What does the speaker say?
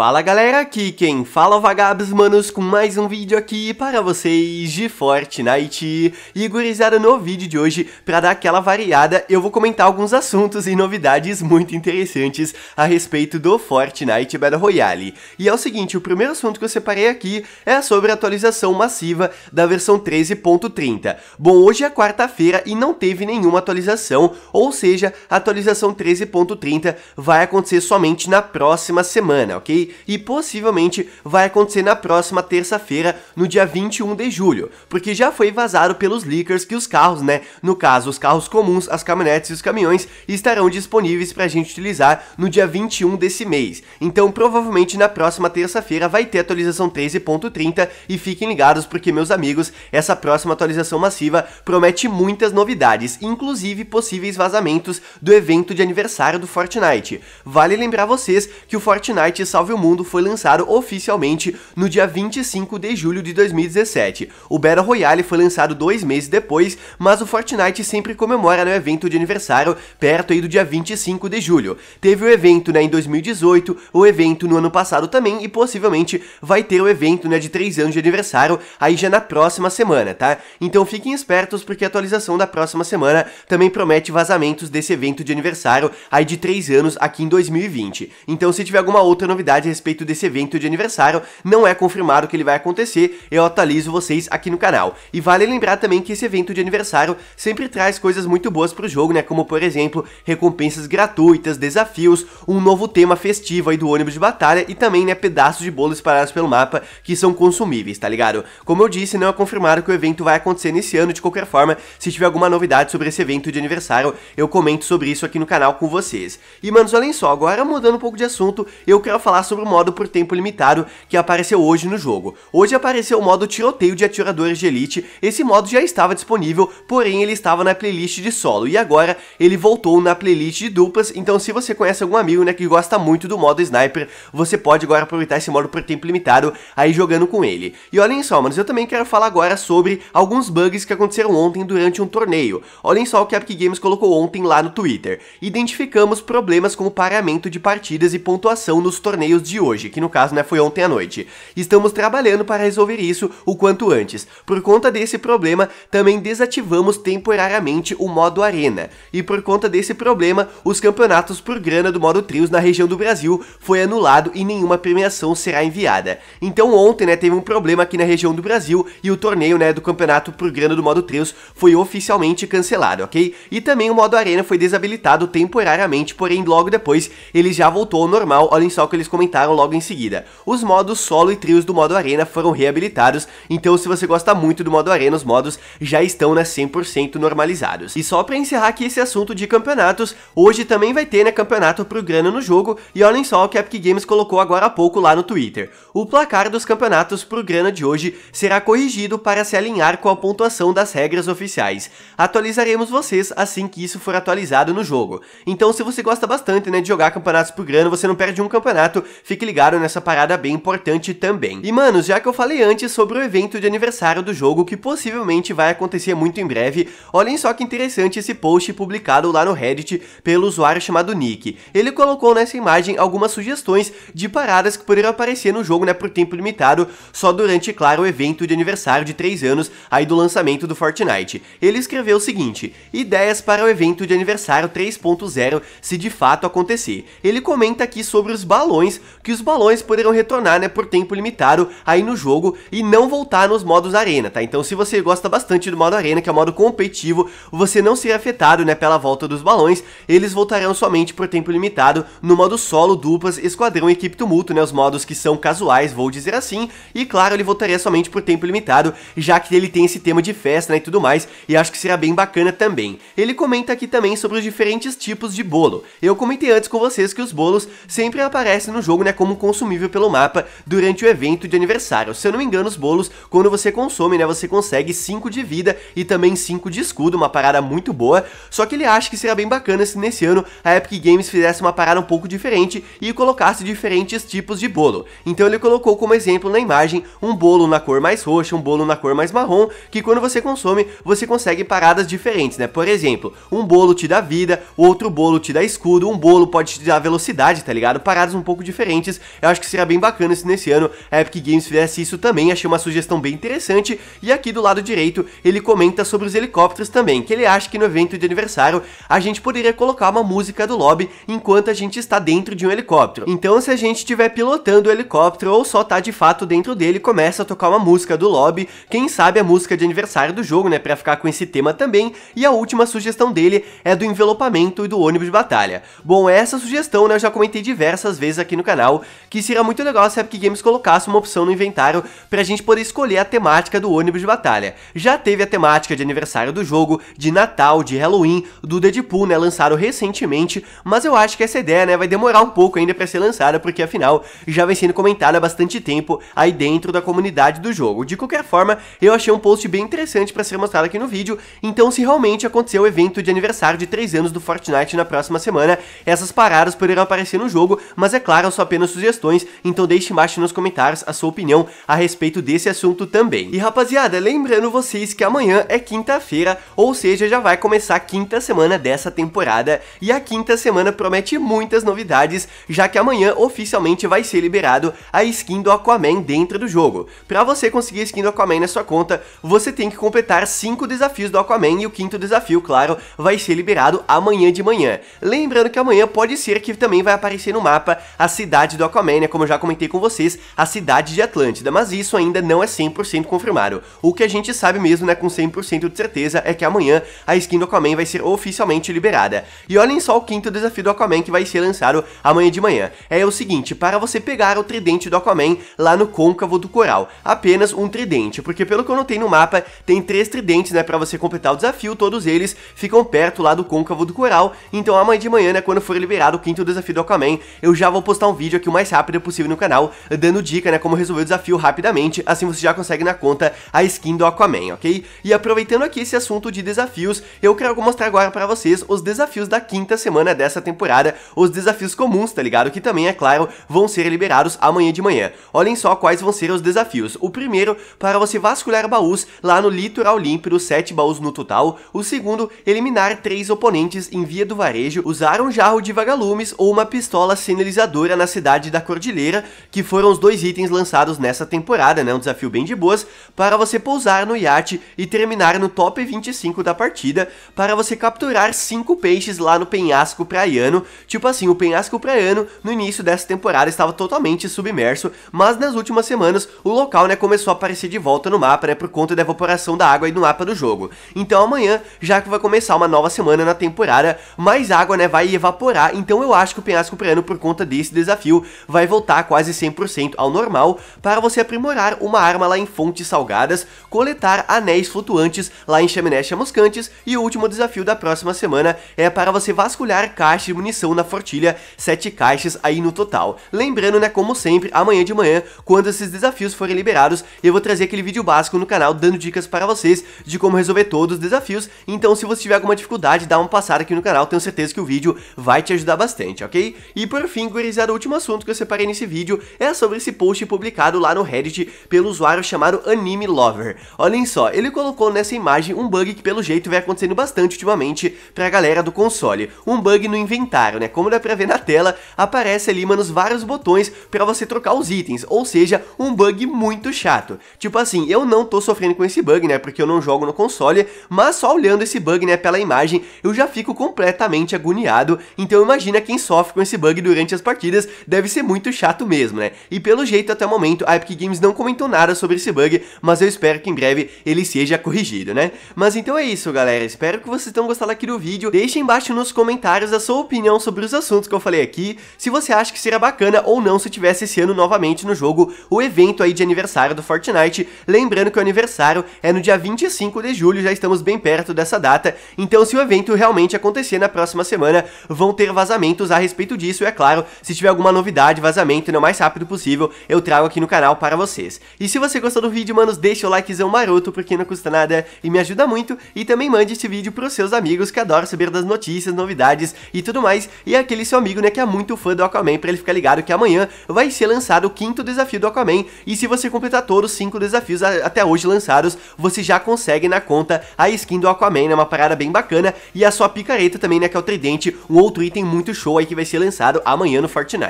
Fala galera, aqui quem fala é Vagabos Manos com mais um vídeo aqui para vocês de Fortnite E gurizada, no vídeo de hoje, para dar aquela variada, eu vou comentar alguns assuntos e novidades muito interessantes a respeito do Fortnite Battle Royale E é o seguinte, o primeiro assunto que eu separei aqui é sobre a atualização massiva da versão 13.30 Bom, hoje é quarta-feira e não teve nenhuma atualização, ou seja, a atualização 13.30 vai acontecer somente na próxima semana, ok? e possivelmente vai acontecer na próxima terça-feira, no dia 21 de julho, porque já foi vazado pelos leakers que os carros, né, no caso os carros comuns, as caminhonetes e os caminhões, estarão disponíveis para a gente utilizar no dia 21 desse mês. Então provavelmente na próxima terça-feira vai ter atualização 13.30 e fiquem ligados porque meus amigos, essa próxima atualização massiva promete muitas novidades, inclusive possíveis vazamentos do evento de aniversário do Fortnite. Vale lembrar vocês que o Fortnite, salve o Mundo foi lançado oficialmente no dia 25 de julho de 2017. O Battle Royale foi lançado dois meses depois, mas o Fortnite sempre comemora no evento de aniversário perto aí do dia 25 de julho. Teve o evento né, em 2018, o evento no ano passado também e possivelmente vai ter o evento né, de 3 anos de aniversário aí já na próxima semana, tá? Então fiquem espertos porque a atualização da próxima semana também promete vazamentos desse evento de aniversário aí de 3 anos aqui em 2020. Então se tiver alguma outra novidade novidade a respeito desse evento de aniversário, não é confirmado que ele vai acontecer, eu atualizo vocês aqui no canal. E vale lembrar também que esse evento de aniversário sempre traz coisas muito boas pro jogo, né, como por exemplo, recompensas gratuitas, desafios, um novo tema festivo aí do ônibus de batalha e também, né, pedaços de bolo espalhados pelo mapa que são consumíveis, tá ligado? Como eu disse, não é confirmado que o evento vai acontecer nesse ano, de qualquer forma, se tiver alguma novidade sobre esse evento de aniversário, eu comento sobre isso aqui no canal com vocês. E, manos, olhem só, agora mudando um pouco de assunto, eu quero falar sobre o modo por tempo limitado que apareceu hoje no jogo. Hoje apareceu o modo tiroteio de atiradores de elite, esse modo já estava disponível, porém ele estava na playlist de solo, e agora ele voltou na playlist de duplas, então se você conhece algum amigo né, que gosta muito do modo sniper, você pode agora aproveitar esse modo por tempo limitado aí jogando com ele. E olhem só, manos, eu também quero falar agora sobre alguns bugs que aconteceram ontem durante um torneio. Olhem só o que a Epic Games colocou ontem lá no Twitter. Identificamos problemas com o paramento de partidas e pontuação nos torneios dias de hoje, que no caso né, foi ontem à noite. Estamos trabalhando para resolver isso o quanto antes. Por conta desse problema, também desativamos temporariamente o modo Arena. E por conta desse problema, os campeonatos por grana do modo Trios na região do Brasil foi anulado e nenhuma premiação será enviada. Então ontem né, teve um problema aqui na região do Brasil e o torneio né, do campeonato por grana do modo Trios foi oficialmente cancelado, ok? E também o modo Arena foi desabilitado temporariamente, porém logo depois ele já voltou ao normal, olhem só o que eles comentaram implementaram logo em seguida. Os modos solo e trios do modo arena foram reabilitados, então se você gosta muito do modo arena, os modos já estão né, 100% normalizados. E só para encerrar aqui esse assunto de campeonatos, hoje também vai ter né, campeonato pro grana no jogo, e olhem só o que a Epic Games colocou agora há pouco lá no Twitter. O placar dos campeonatos pro grana de hoje será corrigido para se alinhar com a pontuação das regras oficiais. Atualizaremos vocês assim que isso for atualizado no jogo. Então se você gosta bastante né, de jogar campeonatos pro grana, você não perde um campeonato, fique ligado nessa parada bem importante também. E mano, já que eu falei antes sobre o evento de aniversário do jogo, que possivelmente vai acontecer muito em breve, olhem só que interessante esse post publicado lá no Reddit pelo usuário chamado Nick. Ele colocou nessa imagem algumas sugestões de paradas que poderiam aparecer no jogo, né, por tempo limitado, só durante, claro, o evento de aniversário de 3 anos aí do lançamento do Fortnite. Ele escreveu o seguinte, ideias para o evento de aniversário 3.0 se de fato acontecer. Ele comenta aqui sobre os balões que os balões poderão retornar né, por tempo limitado aí no jogo e não voltar nos modos arena, tá? Então se você gosta bastante do modo arena, que é o modo competitivo, você não será afetado né, pela volta dos balões, eles voltarão somente por tempo limitado no modo solo, duplas, esquadrão e equipe tumulto, né, os modos que são casuais, vou dizer assim, e claro, ele voltaria somente por tempo limitado, já que ele tem esse tema de festa né, e tudo mais, e acho que será bem bacana também. Ele comenta aqui também sobre os diferentes tipos de bolo. Eu comentei antes com vocês que os bolos sempre aparecem no jogo jogo né, como consumível pelo mapa durante o evento de aniversário. Se eu não me engano, os bolos, quando você consome, né, você consegue 5 de vida e também 5 de escudo, uma parada muito boa. Só que ele acha que seria bem bacana se nesse ano a Epic Games fizesse uma parada um pouco diferente e colocasse diferentes tipos de bolo. Então ele colocou como exemplo na imagem um bolo na cor mais roxa, um bolo na cor mais marrom, que quando você consome, você consegue paradas diferentes, né? Por exemplo, um bolo te dá vida, outro bolo te dá escudo, um bolo pode te dar velocidade, tá ligado? Paradas um pouco diferentes diferentes. Eu acho que seria bem bacana se nesse ano a Epic Games fizesse isso também, achei uma sugestão bem interessante. E aqui do lado direito ele comenta sobre os helicópteros também, que ele acha que no evento de aniversário a gente poderia colocar uma música do lobby enquanto a gente está dentro de um helicóptero. Então se a gente estiver pilotando o helicóptero ou só tá de fato dentro dele, começa a tocar uma música do lobby, quem sabe a música de aniversário do jogo, né, para ficar com esse tema também. E a última sugestão dele é do envelopamento e do ônibus de batalha. Bom, essa sugestão né, eu já comentei diversas vezes aqui no canal canal, que seria muito legal se a Epic Games colocasse uma opção no inventário pra gente poder escolher a temática do ônibus de batalha. Já teve a temática de aniversário do jogo, de Natal, de Halloween, do Deadpool, né, lançaram recentemente, mas eu acho que essa ideia, né, vai demorar um pouco ainda pra ser lançada, porque afinal, já vem sendo comentada há bastante tempo aí dentro da comunidade do jogo. De qualquer forma, eu achei um post bem interessante pra ser mostrado aqui no vídeo, então se realmente acontecer o evento de aniversário de 3 anos do Fortnite na próxima semana, essas paradas poderão aparecer no jogo, mas é claro, só faço apenas sugestões, então deixe embaixo nos comentários a sua opinião a respeito desse assunto também. E rapaziada, lembrando vocês que amanhã é quinta-feira, ou seja, já vai começar a quinta semana dessa temporada, e a quinta semana promete muitas novidades, já que amanhã oficialmente vai ser liberado a skin do Aquaman dentro do jogo. Para você conseguir a skin do Aquaman na sua conta, você tem que completar 5 desafios do Aquaman e o quinto desafio, claro, vai ser liberado amanhã de manhã. Lembrando que amanhã pode ser que também vai aparecer no mapa a cidade cidade do Aquaman é, como já comentei com vocês, a cidade de Atlântida, mas isso ainda não é 100% confirmado. O que a gente sabe mesmo, né, com 100% de certeza, é que amanhã a skin do Aquaman vai ser oficialmente liberada. E olhem só o quinto desafio do Aquaman que vai ser lançado amanhã de manhã. É o seguinte, para você pegar o tridente do Aquaman lá no côncavo do coral, apenas um tridente, porque pelo que eu notei no mapa, tem três tridentes, né, para você completar o desafio, todos eles ficam perto lá do côncavo do coral, então amanhã de manhã, né, quando for liberado o quinto desafio do Aquaman, eu já vou postar um vídeo aqui o mais rápido possível no canal, dando dica, né, como resolver o desafio rapidamente, assim você já consegue na conta a skin do Aquaman, ok? E aproveitando aqui esse assunto de desafios, eu quero mostrar agora pra vocês os desafios da quinta semana dessa temporada, os desafios comuns, tá ligado? Que também, é claro, vão ser liberados amanhã de manhã. Olhem só quais vão ser os desafios. O primeiro, para você vasculhar baús lá no Litoral Límpido, 7 baús no total. O segundo, eliminar 3 oponentes em via do varejo, usar um jarro de vagalumes ou uma pistola sinalizadora nas Cidade da Cordilheira, que foram os dois itens lançados nessa temporada, né? Um desafio bem de boas, para você pousar no iate e terminar no top 25 da partida, para você capturar 5 peixes lá no penhasco praiano. Tipo assim, o penhasco praiano no início dessa temporada estava totalmente submerso, mas nas últimas semanas o local, né, começou a aparecer de volta no mapa, né, por conta da evaporação da água aí no mapa do jogo. Então amanhã, já que vai começar uma nova semana na temporada, mais água, né, vai evaporar, então eu acho que o penhasco praiano, por conta desse desafio, desafio vai voltar quase 100% ao normal para você aprimorar uma arma lá em Fontes Salgadas, coletar anéis flutuantes lá em chaminés Chamuscantes e o último desafio da próxima semana é para você vasculhar caixas de munição na fortilha, 7 caixas aí no total. Lembrando, né, como sempre, amanhã de manhã, quando esses desafios forem liberados, eu vou trazer aquele vídeo básico no canal dando dicas para vocês de como resolver todos os desafios, então se você tiver alguma dificuldade, dá uma passada aqui no canal, tenho certeza que o vídeo vai te ajudar bastante, ok? E por fim, gurizada, o último último assunto que eu separei nesse vídeo é sobre esse post publicado lá no Reddit pelo usuário chamado Anime Lover. Olhem só, ele colocou nessa imagem um bug que pelo jeito vai acontecendo bastante ultimamente pra galera do console. Um bug no inventário, né? Como dá pra ver na tela, aparece ali, mano, vários botões pra você trocar os itens, ou seja, um bug muito chato. Tipo assim, eu não tô sofrendo com esse bug, né, porque eu não jogo no console, mas só olhando esse bug, né, pela imagem, eu já fico completamente agoniado, então imagina quem sofre com esse bug durante as partidas, deve ser muito chato mesmo, né? E pelo jeito, até o momento, a Epic Games não comentou nada sobre esse bug, mas eu espero que em breve ele seja corrigido, né? Mas então é isso, galera. Espero que vocês tenham gostado aqui do vídeo. Deixem embaixo nos comentários a sua opinião sobre os assuntos que eu falei aqui, se você acha que seria bacana ou não se tivesse esse ano novamente no jogo o evento aí de aniversário do Fortnite. Lembrando que o aniversário é no dia 25 de julho, já estamos bem perto dessa data, então se o evento realmente acontecer na próxima semana, vão ter vazamentos a respeito disso, e é claro, se tiver algum alguma novidade, vazamento, no mais rápido possível, eu trago aqui no canal para vocês. E se você gostou do vídeo, manos, deixa o likezão maroto, porque não custa nada e me ajuda muito, e também mande esse vídeo para os seus amigos que adoram saber das notícias, novidades e tudo mais, e aquele seu amigo, né, que é muito fã do Aquaman, para ele ficar ligado que amanhã vai ser lançado o quinto desafio do Aquaman, e se você completar todos os cinco desafios até hoje lançados, você já consegue na conta a skin do Aquaman, né, uma parada bem bacana, e a sua picareta também, né, que é o tridente, um outro item muito show aí que vai ser lançado amanhã no Fortnite